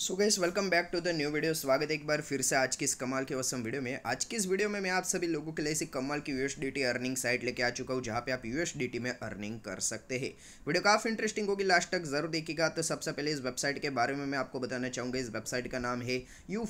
so guys welcome back to the new video स्वागत है एक बार फिर से आज की इस कमाल के वसम वीडियो में आज की इस वीडियो में मैं आप सभी लोगों के लिए इसी कमाल की यूएसडीटी अर्निंग साइट लेके आ चुका हूँ जहाँ पे आप यूएसडीटी में अर्निंग कर सकते हैं वीडियो काफ़ी इंटरेस्टिंग होगी लास्ट तक जरूर देखिएगा तो सबसे पहले इस वेबसाइट के बारे में मैं आपको बताना चाहूँगा इस वेबसाइट का नाम है यू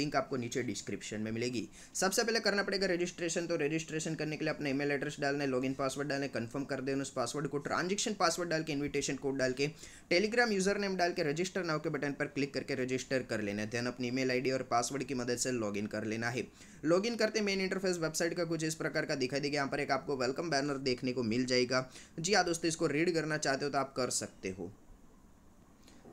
लिंक आपको नीचे डिस्क्रिप्शन में मिलेगी सबसे पहले करना पड़ेगा रजिस्ट्रेशन तो रजिस्ट्रेशन करने के लिए अपना ईमेल एड्रेस डालने लॉग लॉगिन पासवर्ड डालने कन्फर्म कर देने उस पासवर्ड को ट्रांजेक्शन पासवर्ड डाल के इन्विटेशन कोड डाल के टेलीग्राम यूजर नेम डाल के रजिस्टर नाव के बटन पर क्लिक करके रजिस्टर कर लेना है दैन अपनी ईमेल आईडी और पासवर्ड की मदद से लॉगिन कर लेना है लॉगिन करते मेन इंटरफेस वेबसाइट का कुछ इस प्रकार का दिखाई देगा यहाँ पर एक आपको वेलकम बैनर देखने को मिल जाएगा जी हाँ दोस्तों इसको रीड करना चाहते हो तो आप कर सकते हो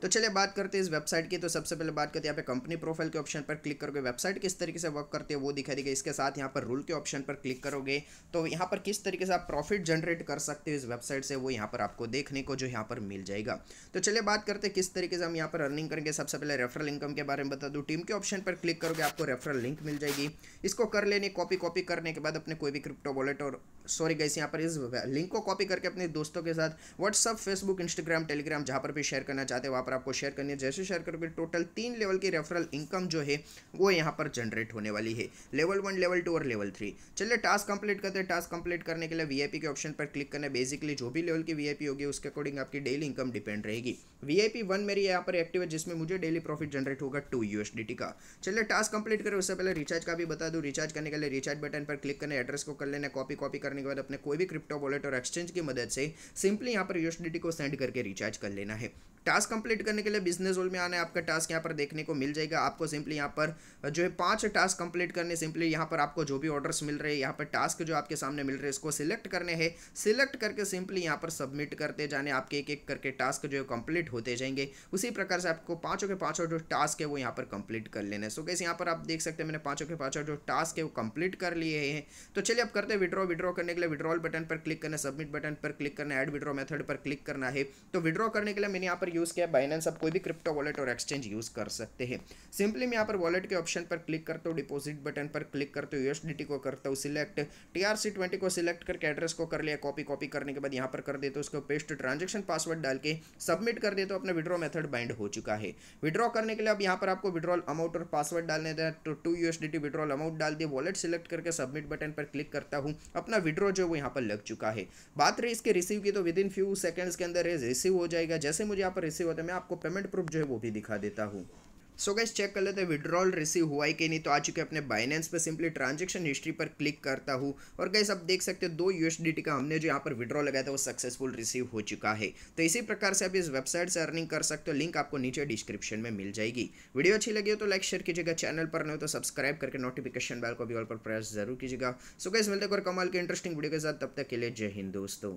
तो चलिए बात करते हैं इस वेबसाइट की तो सबसे पहले बात करते हैं यहाँ पे कंपनी प्रोफाइल के ऑप्शन पर क्लिक करोगे वेबसाइट किस तरीके से वर्क करती है वो दिखा देगा इसके साथ यहाँ पर रूल के ऑप्शन पर क्लिक करोगे तो यहाँ पर किस तरीके से आप प्रॉफिट जनरेट कर सकते हो इस वेबसाइट से वो यहाँ पर आपको देखने को जो यहाँ पर मिल जाएगा तो चलिए बात करते हैं किस तरीके से हम यहाँ पर अर्निंग करेंगे सबसे पहले रेफरल इनकम के बारे में बता दूँ टीम के ऑप्शन पर क्लिक करोगे आपको रेफरल लिंक मिल जाएगी इसको कर लेने कॉपी कॉपी करने के बाद अपने कोई भी क्रिप्टो वॉलेट और सॉरी गैस यहाँ पर इस लिंक को कॉपी करके अपने दोस्तों के साथ व्हाट्सअप फेसबुक इंस्टाग्राम टेलीग्राम जहाँ पर भी शेयर करना चाहते हो वहाँ पर पर आपको शेयर करनी है जैसे शेयर करोगे टोटल तीन लेवल की रेफरल इनकम जो है वो यहाँ पर जनरेट होने वाली है लेवल वन लेवल टू और लेवल थ्री चलिए टास्क कंप्लीट करते हैं टास्क कंप्लीट करने के लिए वी के ऑप्शन पर क्लिक करना है बेसिकली जो भी लेवल की वी होगी उसके अकॉर्डिंग आपकी डेली इनकम डिपेंड रहेगी वीआईपी वन मेरी यहाँ पर एक्टिव है जिसमें मुझे डेली प्रॉफिट जनरेट होगा टू यू का चलिए टास्क कंप्लीट करें उससे पहले रिचार्ज का भी बता दूँ रिचार्ज करने के लिए रिचार्ज बटन पर क्लिक करने एड्रेस को कर लेना कॉपी कॉपी करने के बाद अपने कोई भी क्रिप्टो वॉलेट और एक्सचेंज की मदद से सिंपली यहाँ पर यूएसडीटी को सेंड करके रिचार्ज कर लेना है टास्क कंप्लीट करने के लिए बिजनेस रोल में आना है आपका टास्क यहाँ पर देखने को मिल जाएगा आपको सिंपली यहाँ पर जो है पांच टास्क कंप्लीट करने सिंपली यहाँ पर आपको जो भी ऑर्डर्स मिल रहे हैं यहाँ पर टास्क जो आपके सामने मिल रहे हैं इसको सिलेक्ट करने हैं सिलेक्ट करके सिंपली यहाँ पर सबमिट करते जाने आपके एक एक करके टास्क जो है कंप्लीट होते जाएंगे उसी प्रकार से आपको पाँचों के पाँचों जो टास्क है वो यहाँ पर कंप्लीट कर लेने सो कैसे यहाँ पर आप देख सकते हैं मैंने पाँचों के पाँचों जो टास्क है वो कंप्लीट कर लिए हैं तो चलिए आप करते हैं विड्रॉ विड्रॉ करने के लिए विड्रॉल बटन पर क्लिक करना सबमिट बटन पर क्लिक करना एड विड्रॉ मेथड पर क्लिक करना है तो विड्रॉ करने के लिए मैंने यहाँ पर यूज़ किया बाइनेंस आप कोई भी क्रिप्टो वॉलेट और एक्सचेंज यूज़ कर सकते हैं सिंपली मैं यहाँ पर वॉलेट के ऑप्शन पर क्लिक करता हूँ डिपोजिट बटन पर क्लिक करते हो यूएसडीटी को करता हूँ सिलेक्ट टीआरसी ट्वेंटी को सिलेक्ट करके एड्रेस को कर लिया कॉपी कॉपी करने के बाद यहाँ पर कर देते हो उसको पेस्ट ट्रांजेक्शन पासवर्ड डाल के सबमिट कर देते हो अपना विड्रॉ मेथड बाइंड हो चुका है विड्रॉ करने के लिए अब यहाँ पर आपको विड्रॉल अमाउंट और पासवर्ड डालने दें तो टू यूएसडीटी विड्रॉल अमाउंट डाल दिए वॉलेट सिलेक्ट करके सबमिट बटन पर क्लिक करता हूँ अपना विड्रॉ जो वो यहाँ पर लग चुका है बात रही इसके रिसीव की तो विद इन फ्यू सेकेंड्स के अंदर रिसीव हो जाएगा जैसे मुझे यहाँ पर पर रिसीव होता है मैं आपको पेमेंट प्रूफ जो है वो भी दिखा देता हूँ सो गैस चेक कर लेते हैं विड्रॉल रिसीव हुआ है कि नहीं तो आ चुके अपने बाइनेंस पे सिंपली ट्रांजेक्शन हिस्ट्री पर क्लिक करता हूँ और गैस आप देख सकते हो दो यू का हमने जो यहाँ पर विड्रॉ लगाया था वो सक्सेसफुल रिसीव हो चुका है तो इसी प्रकार से आप इस वेबसाइट से अर्निंग कर सकते हो लिंक आपको नीचे डिस्क्रिप्शन में मिल जाएगी वीडियो अच्छी लगी हो तो लाइक शेयर कीजिएगा चैनल पर नहीं हो तो सब्सक्राइब करके नोटिफिकेशन बेल को भी ऑल पर प्रेस जरूर कीजिएगा सो गैस मिलते और कमाल के इंटरेस्टिंग वीडियो के साथ तब तक के लिए जय हिंद दोस्तों